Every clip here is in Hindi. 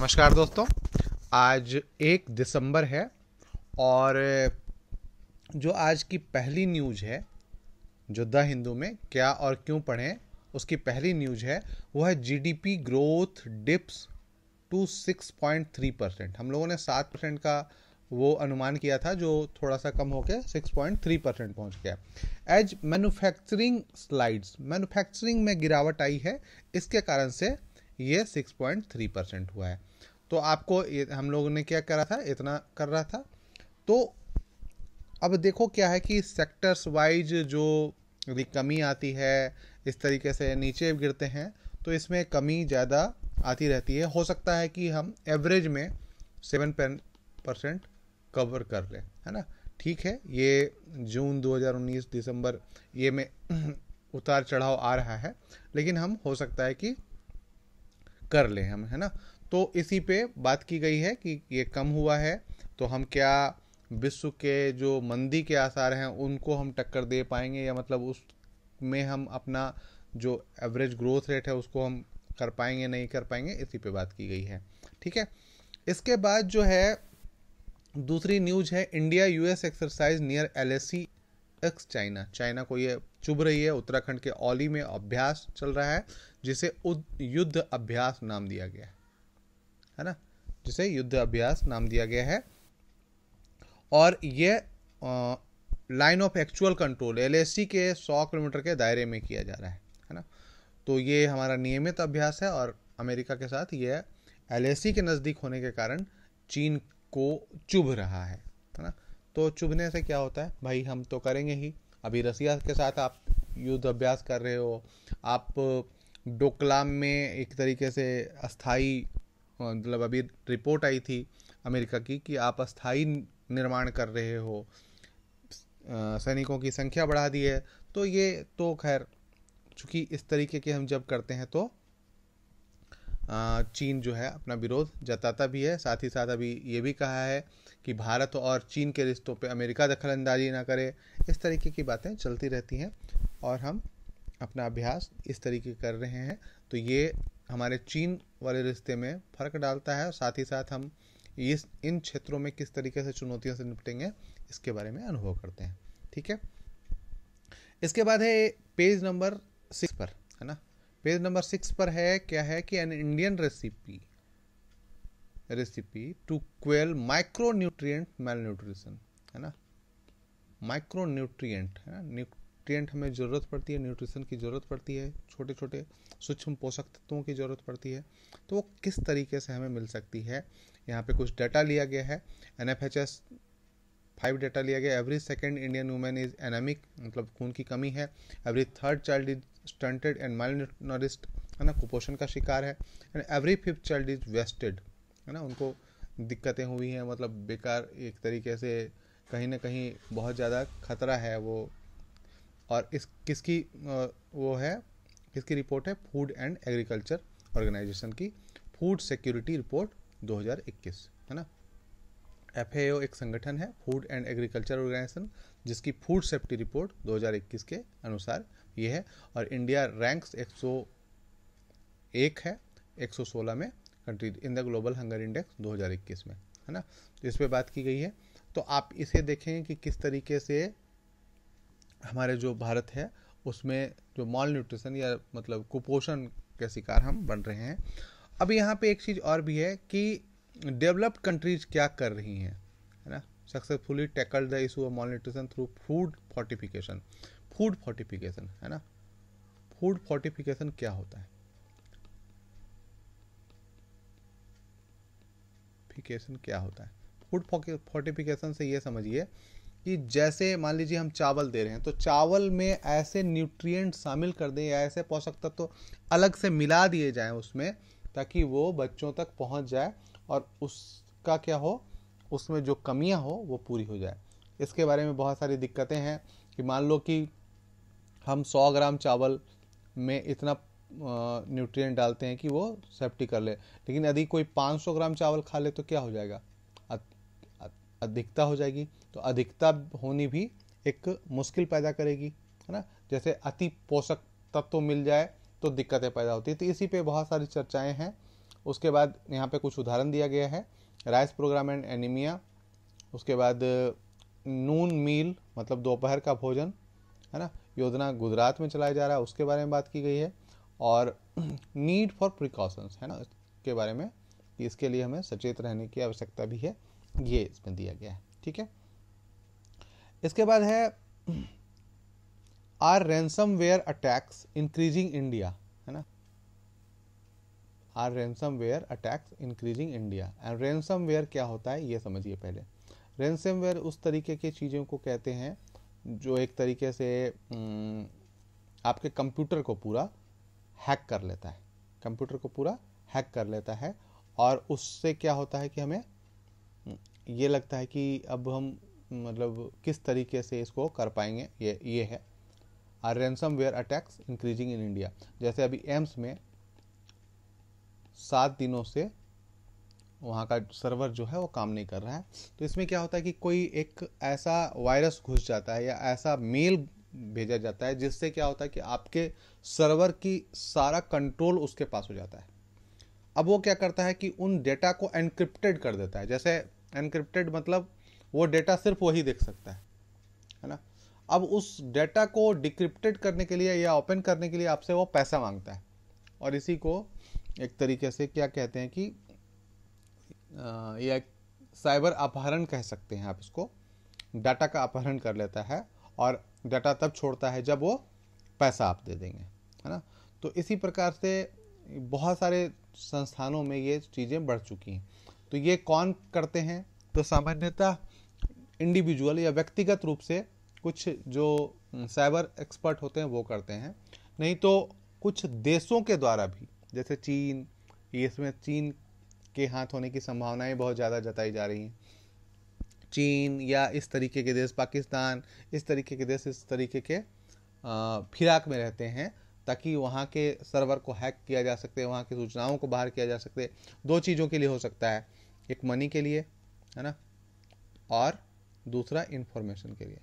नमस्कार दोस्तों आज एक दिसंबर है और जो आज की पहली न्यूज है जो द हिंदू में क्या और क्यों पढ़ें उसकी पहली न्यूज है वो है GDP growth dips to six point three percent हम लोगों ने सात परसेंट का वो अनुमान किया था जो थोड़ा सा कम होकर सिक्स पॉइंट थ्री परसेंट पहुँच गया एज मैनुफैक्चरिंग स्लाइड्स मैनुफैक्चरिंग में गिरावट आई है इसके कारण से ये 6.3 परसेंट हुआ है तो आपको हम लोगों ने क्या करा था इतना कर रहा था तो अब देखो क्या है कि सेक्टर्स वाइज जो यदि कमी आती है इस तरीके से नीचे गिरते हैं तो इसमें कमी ज़्यादा आती रहती है हो सकता है कि हम एवरेज में सेवन परसेंट कवर कर लें है ना ठीक है ये जून 2019 दिसंबर ये में उतार चढ़ाव आ रहा है लेकिन हम हो सकता है कि कर लें हम है ना तो इसी पे बात की गई है कि ये कम हुआ है तो हम क्या विश्व के जो मंदी के आसार हैं उनको हम टक्कर दे पाएंगे या मतलब उस में हम अपना जो एवरेज ग्रोथ रेट है उसको हम कर पाएंगे नहीं कर पाएंगे इसी पे बात की गई है ठीक है इसके बाद जो है दूसरी न्यूज है India US exercise near L X China China को ये चुभ रही है उत्तराखंड के ओली में अभ्यास चल रहा है जिसे युद्ध अभ्यास नाम दिया गया है है ना जिसे युद्ध अभ्यास नाम दिया गया है और यह line of actual control L के 100 किलोमीटर के दायरे में किया जा रहा है है ना तो ये हमारा नियमित अभ्यास है और अमेरिका के साथ यह एल के नज़दीक होने के कारण चीन को चुभ रहा है है ना तो चुभने से क्या होता है भाई हम तो करेंगे ही अभी रसिया के साथ आप युद्ध अभ्यास कर रहे हो आप डोकलाम में एक तरीके से अस्थाई मतलब अभी रिपोर्ट आई थी अमेरिका की कि आप अस्थाई निर्माण कर रहे हो सैनिकों की संख्या बढ़ा दी है तो ये तो खैर चूँकि इस तरीके के हम जब करते हैं तो चीन जो है अपना विरोध जताता भी है साथ ही साथ अभी ये भी कहा है कि भारत और चीन के रिश्तों पे अमेरिका दखल अंदाजी ना करे इस तरीके की बातें चलती रहती हैं और हम अपना अभ्यास इस तरीके कर रहे हैं तो ये हमारे चीन वाले रिश्ते में फ़र्क डालता है और साथ ही साथ हम इस इन क्षेत्रों में किस तरीके से चुनौतियों से निपटेंगे इसके बारे में अनुभव करते हैं ठीक है इसके बाद है पेज नंबर सिक्स पर है ना पेज नंबर सिक्स पर है क्या है कि an Indian recipe recipe to quell micro nutrient malnutrition है ना माइक्रो न्यूट्रियट है ना न्यूट्रिएंट हमें ज़रूरत पड़ती है न्यूट्रिशन की ज़रूरत पड़ती है छोटे छोटे सूक्ष्म पोषक तत्वों की ज़रूरत पड़ती है तो वो किस तरीके से हमें मिल सकती है यहाँ पे कुछ डाटा लिया गया है N F H S five data लिया गया every second Indian women is anaemic मतलब खून की कमी है every third child is stunted and malnourished है ना कुपोषण का शिकार है and every fifth child is wasted है ना उनको दिक्कतें हुई हैं मतलब बेकार एक तरीके से कहीं ना कहीं बहुत ज़्यादा खतरा है वो और इस किसकी वो है किसकी रिपोर्ट है फूड एंड एग्रीकल्चर ऑर्गेनाइजेशन की फूड सिक्योरिटी रिपोर्ट 2021 है ना एफ एक संगठन है फूड एंड एग्रीकल्चर ऑर्गेनाइजेशन जिसकी फूड सेफ्टी रिपोर्ट 2021 के अनुसार ये है और इंडिया रैंक्स 101 है 116 में country in the global hunger index 2021 में है ना तो इस पर बात की गई है तो आप इसे देखेंगे कि किस तरीके से हमारे जो भारत है उसमें जो मॉल न्यूट्रिशन या मतलब कुपोषण के शिकार हम बन रहे हैं अब यहाँ पे एक चीज़ और भी है कि डेवलप्ड कंट्रीज क्या कर रही हैं है ना successfully tackle the issue of malnutrition through food fortification food fortification है ना फूड फोर्टिफिकेशन क्या होता है फोर्टिफिकेशन क्या होता है फूड फोर्टिफिकेशन से ये समझिए कि जैसे मान लीजिए हम चावल दे रहे हैं तो चावल में ऐसे न्यूट्रिएंट शामिल कर दें या ऐसे पोषक तत्व तो अलग से मिला दिए जाएं उसमें ताकि वो बच्चों तक पहुंच जाए और उसका क्या हो उसमें जो कमियां हो वो पूरी हो जाए इसके बारे में बहुत सारी दिक्कतें हैं कि मान लो कि हम 100 ग्राम चावल में इतना न्यूट्रिएंट डालते हैं कि वो सेफ्टी कर ले लेकिन यदि कोई 500 ग्राम चावल खा ले तो क्या हो जाएगा अधिकता हो जाएगी तो अधिकता होनी भी एक मुश्किल पैदा करेगी है ना जैसे अति पोषक तत्व मिल जाए तो दिक्कतें पैदा होती तो इसी पे बहुत सारी चर्चाएं हैं उसके बाद यहाँ पे कुछ उदाहरण दिया गया है राइस प्रोग्राम एंड एनीमिया उसके बाद नून मील मतलब दोपहर का भोजन है ना योजना गुजरात में चलाया जा रहा है उसके बारे में बात की गई है और नीड फॉर प्रिकॉशंस है ना इसके बारे में इसके लिए हमें सचेत रहने की आवश्यकता भी है ये इसमें दिया गया है ठीक है इसके बाद है are ransomware attacks increasing India है ना are ransomware attacks increasing India and ransomware क्या होता है ये समझिए पहले रैनसम वेयर उस तरीके की चीज़ों को कहते हैं जो एक तरीके से आपके कंप्यूटर को पूरा हैक कर लेता है कंप्यूटर को पूरा हैक कर लेता है और उससे क्या होता है कि हमें ये लगता है कि अब हम मतलब किस तरीके से इसको कर पाएंगे ये ये है are ransomware attacks increasing in India जैसे अभी एम्स में सात दिनों से वहाँ का सर्वर जो है वो काम नहीं कर रहा है तो इसमें क्या होता है कि कोई एक ऐसा वायरस घुस जाता है या ऐसा मेल भेजा जाता है जिससे क्या होता है कि आपके सर्वर की सारा कंट्रोल उसके पास हो जाता है अब वो क्या करता है कि उन डेटा को एनक्रिप्टेड कर देता है जैसे एनक्रिप्टेड मतलब वो डेटा सिर्फ वही देख सकता है है ना अब उस डेटा को डिक्रिप्टेड करने के लिए या ओपन करने के लिए आपसे वो पैसा मांगता है और इसी को एक तरीके से क्या कहते हैं कि यह साइबर अपहरण कह सकते हैं आप इसको डाटा का अपहरण कर लेता है और डाटा तब छोड़ता है जब वो पैसा आप दे देंगे है ना तो इसी प्रकार से बहुत सारे संस्थानों में ये चीज़ें बढ़ चुकी हैं तो ये कौन करते हैं तो सामान्यतः इंडिविजुअल या व्यक्तिगत रूप से कुछ जो साइबर हम्म, एक्सपर्ट होते हैं वो करते हैं नहीं तो कुछ देशों के द्वारा भी जैसे चीन इसमें चीन के हाथ होने की संभावनाएं बहुत ज़्यादा जताई जा रही हैं चीन या इस तरीके के देश पाकिस्तान इस तरीके के देश इस तरीके के फिराक में रहते हैं ताकि वहाँ के सर्वर को हैक किया जा सकते वहाँ की सूचनाओं को बाहर किया जा सकते दो चीज़ों के लिए हो सकता है एक मनी के लिए है ना और दूसरा इंफॉर्मेशन के लिए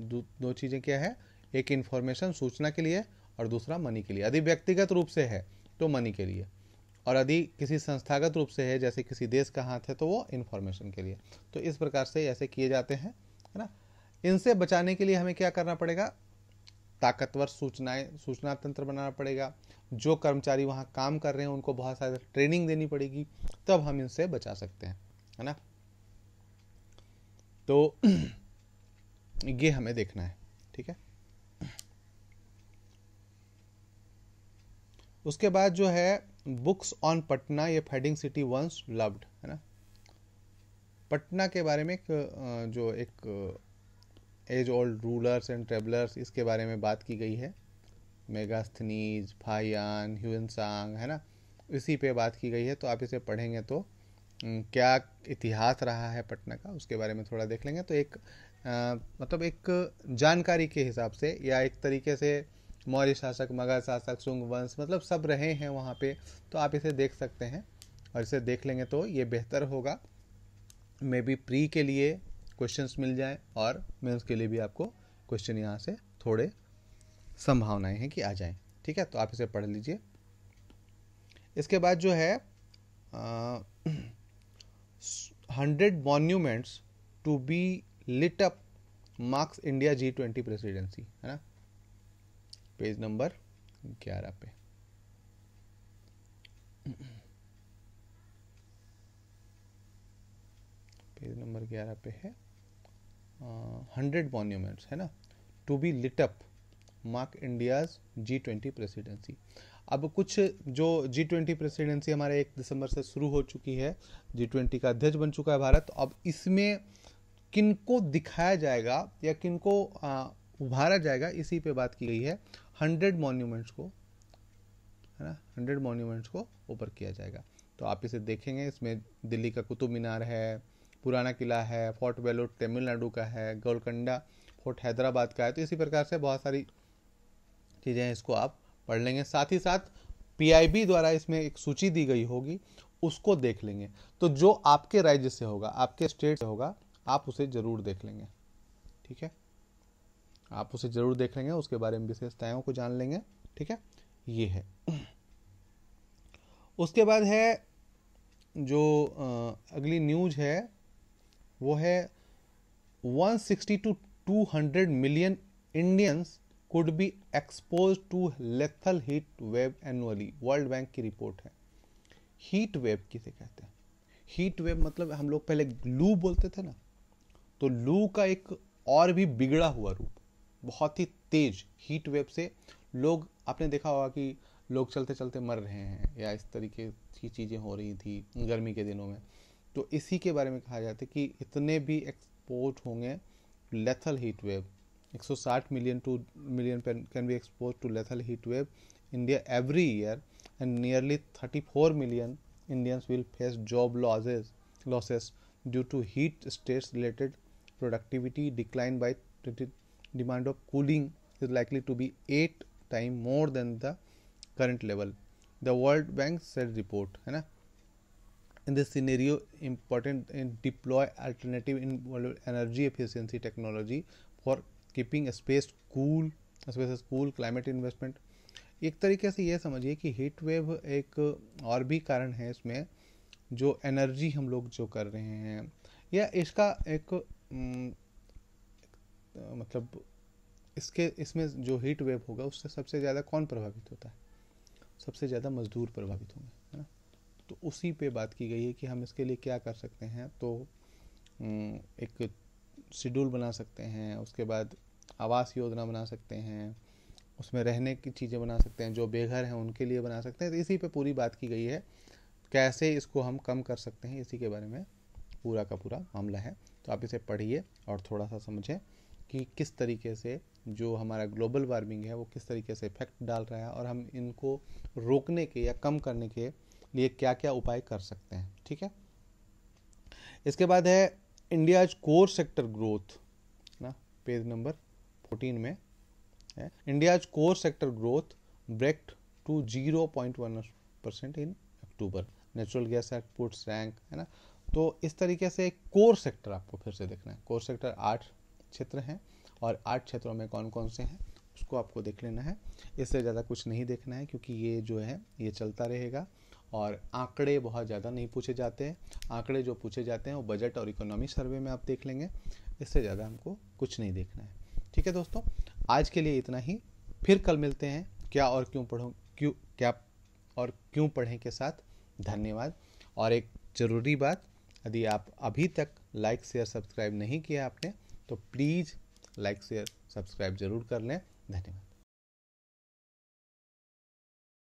दो, दो चीज़ें क्या है एक इंफॉर्मेशन सूचना के लिए और दूसरा मनी के लिए यदि व्यक्तिगत रूप से है तो मनी के लिए और यदि किसी संस्थागत रूप से है जैसे किसी देश का हाथ है तो वो इन्फॉर्मेशन के लिए तो इस प्रकार से ऐसे किए जाते हैं है ना इनसे बचाने के लिए हमें क्या करना पड़ेगा ताकतवर सूचनाएं सूचना तंत्र बनाना पड़ेगा जो कर्मचारी वहाँ काम कर रहे हैं उनको बहुत सारी ट्रेनिंग देनी पड़ेगी तब हम इनसे बचा सकते हैं है ना तो ये हमें देखना है ठीक है उसके बाद जो है बुक्स ऑन पटना ये फाइडिंग सिटी वंस लव्ड है ना पटना के बारे में एक जो एक as old rulers and travellers इसके बारे में बात की गई है मेगास्थनीज फायान ह्यूनसांग है ना इसी पे बात की गई है तो आप इसे पढ़ेंगे तो क्या इतिहास रहा है पटना का उसके बारे में थोड़ा देख लेंगे तो एक आ, मतलब एक जानकारी के हिसाब से या एक तरीके से मौर्य शासक मगध शासक शुंग वंश मतलब सब रहे हैं वहाँ पे तो आप इसे देख सकते हैं और इसे देख लेंगे तो ये बेहतर होगा मे बी प्री के लिए क्वेश्चंस मिल जाएं और मेंस के लिए भी आपको क्वेश्चन यहाँ से थोड़े संभावनाएं हैं कि आ जाएं ठीक है तो आप इसे पढ़ लीजिए इसके बाद जो है आ, 100 monuments to be lit up marks India G twenty presidency है ना पेज नंबर ग्यारह पे पेज नंबर ग्यारह पे है हंड्रेड मॉन्यूमेंट्स है ना to be lit up mark India's G twenty presidency अब कुछ जो जी ट्वेंटी प्रेसिडेंसी हमारे एक दिसंबर से शुरू हो चुकी है जी ट्वेंटी का अध्यक्ष बन चुका है भारत अब इसमें किन को दिखाया जाएगा या किन को उभारा जाएगा इसी पे बात की गई है हंड्रेड मॉन्यूमेंट्स को है ना हंड्रेड मॉन्यूमेंट्स को ऊपर किया जाएगा तो आप इसे देखेंगे इसमें दिल्ली का कुतुब मीनार है पुराना किला है फोर्ट वेलोट तमिलनाडु का है गोलकंडा फोर्ट हैदराबाद का है तो इसी प्रकार से बहुत सारी चीज़ें इसको आप पढ़ लेंगे साथ ही साथ पीआईबी द्वारा इसमें एक सूची दी गई होगी उसको देख लेंगे तो जो आपके राज्य से होगा आपके स्टेट से होगा आप उसे ज़रूर देख लेंगे ठीक है आप उसे ज़रूर देख लेंगे उसके बारे में विशेषताओं को जान लेंगे ठीक है ये है उसके बाद है जो अगली न्यूज है वो है 160 to hundred million Indians could be expose to lethal heat wave annually world bank की रिपोर्ट है हीट वेव किसे कहते हैं हीट वेव मतलब हम लोग पहले लू बोलते थे ना तो लू का एक और भी बिगड़ा हुआ रूप बहुत ही तेज हीट वेव से लोग आपने देखा होगा कि लोग चलते चलते मर रहे हैं या इस तरीके की चीज़ें हो रही थी गर्मी के दिनों में तो इसी के बारे में कहा जाता है कि इतने भी एक्सपोर्ट होंगे lethal heat wave 160 million to million can be exposed to lethal heat wave India every year and nearly 34 million Indians will face job losses losses due to heat stress related productivity decline by demand of cooling is likely to be 8 time more than the current level the world bank said report hai na? in this scenario important in eh, deploy alternative in energy efficiency technology for keeping space cool space cool climate investment एक तरीके से ये समझिए कि हीट वेव एक और भी कारण है इसमें जो एनर्जी हम लोग जो कर रहे हैं या इसका एक मतलब इसके इसमें जो हीट वेव होगा उससे सबसे ज़्यादा कौन प्रभावित होता है सबसे ज़्यादा मजदूर प्रभावित होंगे है ना तो उसी पे बात की गई है कि हम इसके लिए क्या कर सकते हैं तो एक शेड्यूल बना सकते हैं उसके बाद आवास योजना बना सकते हैं उसमें रहने की चीज़ें बना सकते हैं जो बेघर हैं उनके लिए बना सकते हैं तो इसी पे पूरी बात की गई है कैसे इसको हम कम कर सकते हैं इसी के बारे में पूरा का पूरा मामला है तो आप इसे पढ़िए और थोड़ा सा समझें कि किस तरीके से जो हमारा ग्लोबल वार्मिंग है वो किस तरीके से इफेक्ट डाल रहा है और हम इनको रोकने के या कम करने के लिए क्या क्या उपाय कर सकते हैं ठीक है इसके बाद है इंडियाज कोर सेक्टर ग्रोथ ना पेज नंबर फोर्टीन में India's core sector growth break to zero point one percent in October natural gas export rank है ना तो इस तरीके से एक कोर सेक्टर आपको फिर से देखना है कोर सेक्टर आठ क्षेत्र हैं और आठ क्षेत्रों में कौन कौन से हैं उसको आपको देख लेना है इससे ज़्यादा कुछ नहीं देखना है क्योंकि ये जो है ये चलता रहेगा और आंकड़े बहुत ज़्यादा नहीं पूछे जाते हैं आंकड़े जो पूछे जाते हैं वो बजट और इकोनॉमी सर्वे में आप देख लेंगे इससे ज़्यादा हमको कुछ नहीं देखना है ठीक है दोस्तों आज के लिए इतना ही फिर कल मिलते हैं क्या और क्यों पढ़ो क्यों क्या और क्यों पढ़ें के साथ धन्यवाद और एक ज़रूरी बात यदि आप अभी तक लाइक शेयर सब्सक्राइब नहीं किया आपने तो प्लीज़ लाइक शेयर सब्सक्राइब ज़रूर कर लें धन्यवाद